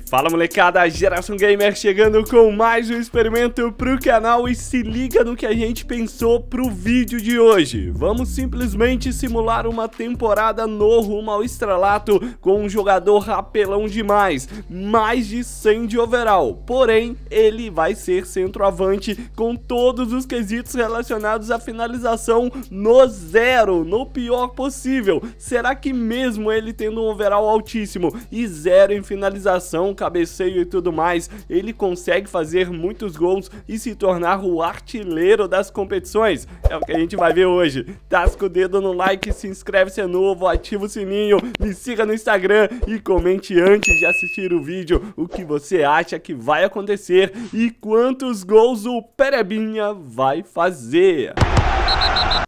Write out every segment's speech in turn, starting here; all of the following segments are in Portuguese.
Fala molecada, Geração Gamer chegando com mais um experimento pro canal e se liga no que a gente pensou pro vídeo de hoje. Vamos simplesmente simular uma temporada no rumo ao estrelato com um jogador rapelão demais, mais de 100 de overall. Porém, ele vai ser centroavante com todos os quesitos relacionados à finalização no zero, no pior possível. Será que mesmo ele tendo um overall altíssimo e zero em finalização, chão, cabeceio e tudo mais, ele consegue fazer muitos gols e se tornar o artilheiro das competições. É o que a gente vai ver hoje. Tasca o dedo no like, se inscreve se é novo, ativa o sininho, me siga no Instagram e comente antes de assistir o vídeo o que você acha que vai acontecer e quantos gols o Perebinha vai fazer.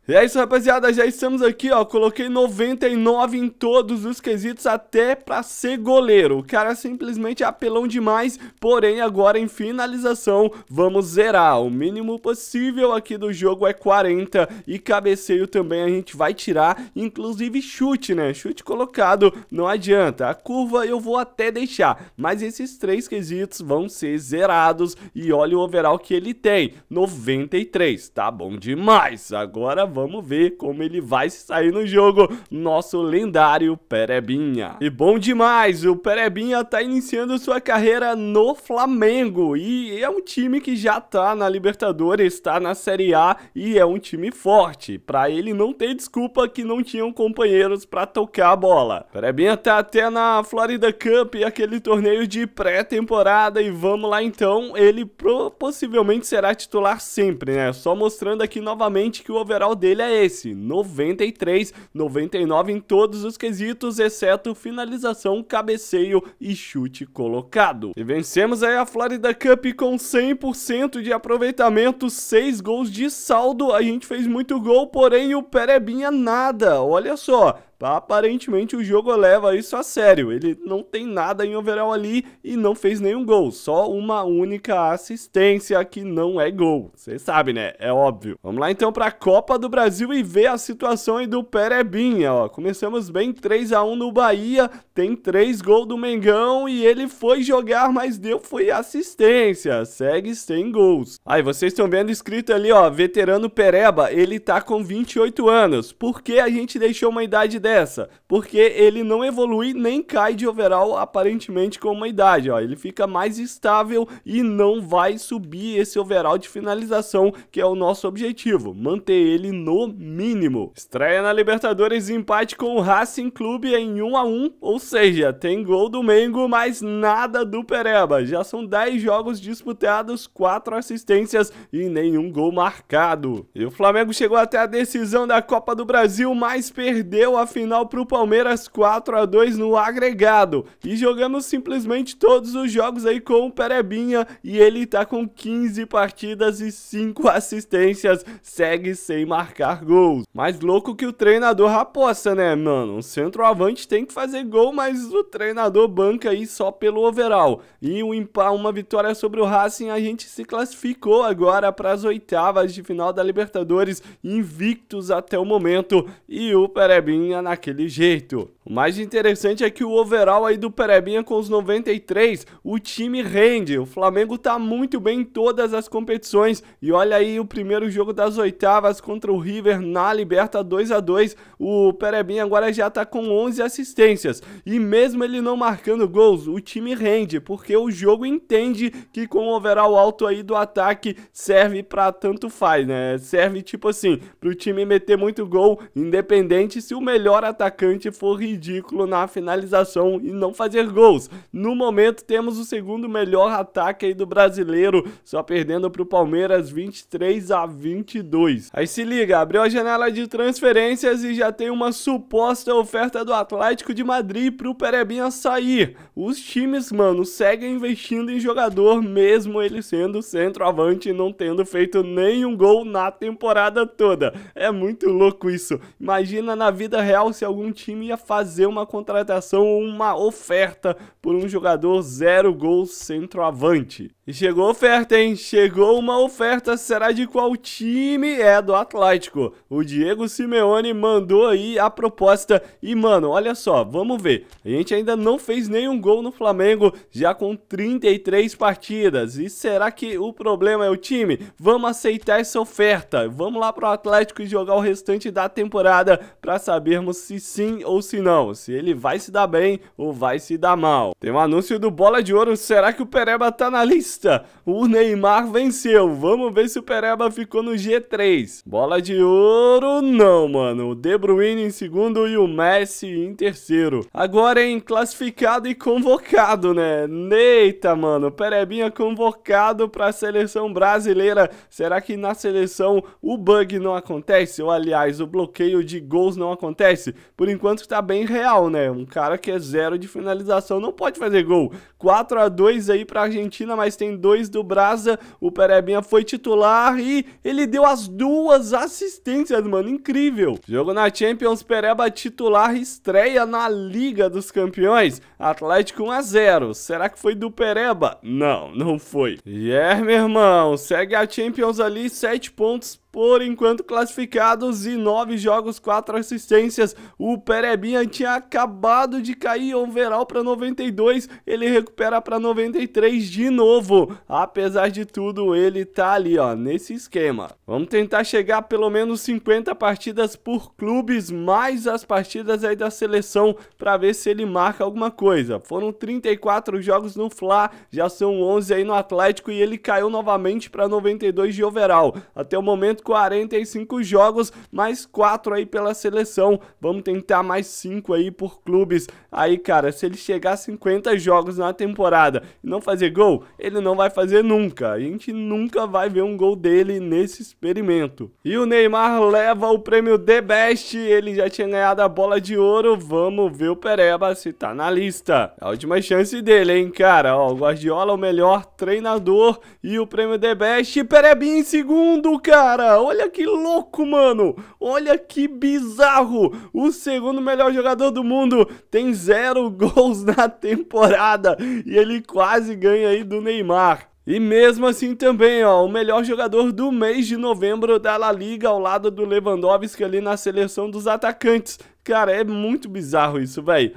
E é isso, rapaziada, já estamos aqui, ó, coloquei 99 em todos os quesitos, até pra ser goleiro. O cara simplesmente é apelão demais, porém agora em finalização, vamos zerar. O mínimo possível aqui do jogo é 40 e cabeceio também a gente vai tirar, inclusive chute, né? Chute colocado, não adianta. A curva eu vou até deixar, mas esses três quesitos vão ser zerados e olha o overall que ele tem, 93, tá bom demais. Agora Vamos ver como ele vai se sair no jogo, nosso lendário Perebinha. E bom demais, o Perebinha tá iniciando sua carreira no Flamengo e é um time que já tá na Libertadores, tá na Série A e é um time forte. Pra ele não ter desculpa que não tinham companheiros pra tocar a bola. Perebinha tá até na Florida Cup, aquele torneio de pré-temporada e vamos lá então, ele possivelmente será titular sempre, né? Só mostrando aqui novamente que o overall dele é esse, 93, 99 em todos os quesitos, exceto finalização, cabeceio e chute colocado. E vencemos aí a Florida Cup com 100% de aproveitamento, 6 gols de saldo, a gente fez muito gol, porém o Perebinha nada, olha só, Aparentemente o jogo leva isso a sério. Ele não tem nada em overall ali e não fez nenhum gol, só uma única assistência que não é gol. Você sabe, né? É óbvio. Vamos lá então para a Copa do Brasil e ver a situação aí do Perebinha, ó. Começamos bem 3 a 1 no Bahia, tem 3 gols do Mengão e ele foi jogar, mas deu foi assistência. Segue sem gols. Aí vocês estão vendo escrito ali, ó, veterano Pereba, ele tá com 28 anos. Por que a gente deixou uma idade dessa? essa? Porque ele não evolui nem cai de overall aparentemente com uma idade, ó. Ele fica mais estável e não vai subir esse overall de finalização, que é o nosso objetivo, manter ele no mínimo. Estreia na Libertadores empate com o Racing Clube em 1 a 1, ou seja, tem gol do Mengo, mas nada do Pereba. Já são 10 jogos disputados, 4 assistências e nenhum gol marcado. E o Flamengo chegou até a decisão da Copa do Brasil, mas perdeu a final para o Palmeiras 4 a 2 no agregado. E jogamos simplesmente todos os jogos aí com o Perebinha e ele tá com 15 partidas e 5 assistências, segue sem marcar gols. Mais louco que o treinador raposa, né, mano? Um centroavante tem que fazer gol, mas o treinador banca aí só pelo overall. E um empate, uma vitória sobre o Racing, a gente se classificou agora para as oitavas de final da Libertadores, invictos até o momento. E o Perebinha naquele jeito. O mais interessante é que o overall aí do Perebinha com os 93, o time rende. O Flamengo tá muito bem em todas as competições. E olha aí o primeiro jogo das oitavas contra o River na Liberta 2 a 2 O Perebinha agora já tá com 11 assistências. E mesmo ele não marcando gols, o time rende, porque o jogo entende que com o overall alto aí do ataque serve para tanto faz, né? Serve tipo assim, pro time meter muito gol, independente se o melhor melhor atacante for ridículo na finalização e não fazer gols. No momento, temos o segundo melhor ataque aí do brasileiro, só perdendo para o Palmeiras 23 a 22. Aí se liga, abriu a janela de transferências e já tem uma suposta oferta do Atlético de Madrid para o Perebinha sair. Os times, mano, seguem investindo em jogador, mesmo ele sendo centroavante e não tendo feito nenhum gol na temporada toda. É muito louco isso. Imagina na vida real legal se algum time ia fazer uma contratação ou uma oferta por um jogador zero gol centroavante. E chegou oferta, hein? Chegou uma oferta, será de qual time? É do Atlético. O Diego Simeone mandou aí a proposta e, mano, olha só, vamos ver. A gente ainda não fez nenhum gol no Flamengo, já com 33 partidas. E será que o problema é o time? Vamos aceitar essa oferta. Vamos lá pro Atlético e jogar o restante da temporada para sabermos se sim ou se não, se ele vai se dar bem ou vai se dar mal. Tem um anúncio do Bola de Ouro, será que o Pereba tá na lista? O Neymar venceu, vamos ver se o Pereba ficou no G3. Bola de Ouro não, mano, o De Bruyne em segundo e o Messi em terceiro. Agora em é classificado e convocado, né? Eita, mano, Perebinha convocado pra seleção brasileira. Será que na seleção o bug não acontece? Ou aliás, o bloqueio de gols não acontece? Por enquanto está bem real, né? Um cara que é zero de finalização não pode fazer gol. 4 a 2 aí para a Argentina, mas tem dois do Brasa. O Perebinha foi titular e ele deu as duas assistências, mano. Incrível. Jogo na Champions, Pereba titular estreia na Liga dos Campeões. Atlético 1 a 0. Será que foi do Pereba? Não, não foi. E yeah, é, meu irmão, segue a Champions ali, 7 pontos por enquanto classificados e nove jogos, quatro assistências. O Perebinha tinha acabado de cair overall para 92, ele recupera para 93 de novo. Apesar de tudo, ele tá ali, ó, nesse esquema. Vamos tentar chegar a pelo menos 50 partidas por clubes, mais as partidas aí da seleção para ver se ele marca alguma coisa. Foram 34 jogos no Fla, já são 11 aí no Atlético e ele caiu novamente para 92 de overall. Até o momento 45 jogos, mais 4 aí pela seleção. Vamos tentar mais 5 aí por clubes. Aí, cara, se ele chegar a 50 jogos na temporada e não fazer gol, ele não vai fazer nunca. A gente nunca vai ver um gol dele nesse experimento. E o Neymar leva o prêmio The Best. Ele já tinha ganhado a bola de ouro. Vamos ver o Pereba se tá na lista. A última chance dele, hein, cara. Ó, o Guardiola, o melhor treinador. E o prêmio The Best. Perebinha em segundo, cara olha que louco, mano. Olha que bizarro. O segundo melhor jogador do mundo tem zero gols na temporada e ele quase ganha aí do Neymar. E mesmo assim também, ó, o melhor jogador do mês de novembro da La Liga ao lado do Lewandowski ali na seleção dos atacantes. Cara, é muito bizarro isso, velho.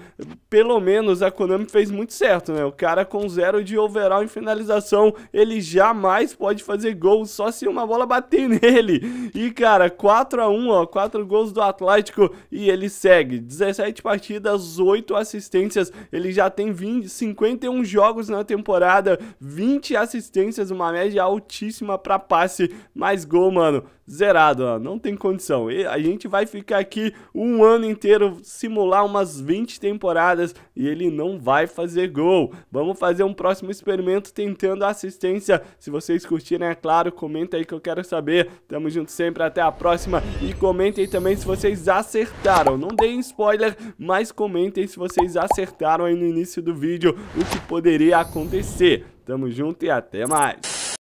Pelo menos a Konami fez muito certo, né? O cara com zero de overall em finalização, ele jamais pode fazer gol só se uma bola bater nele. E, cara, 4 a 1 ó, 4 gols do Atlético e ele segue. 17 partidas, 8 assistências. Ele já tem 20, 51 jogos na temporada, 20 assistências, uma média altíssima para passe, mais gol, mano. Zerado, ó, não tem condição. E a gente vai ficar aqui um ano em inteiro, simular umas 20 temporadas e ele não vai fazer gol. Vamos fazer um próximo experimento tentando assistência. Se vocês curtirem, é claro, comenta aí que eu quero saber. Tamo junto sempre, até a próxima. E comentem também se vocês acertaram. Não deem spoiler, mas comentem se vocês acertaram aí no início do vídeo o que poderia acontecer. Tamo junto e até mais.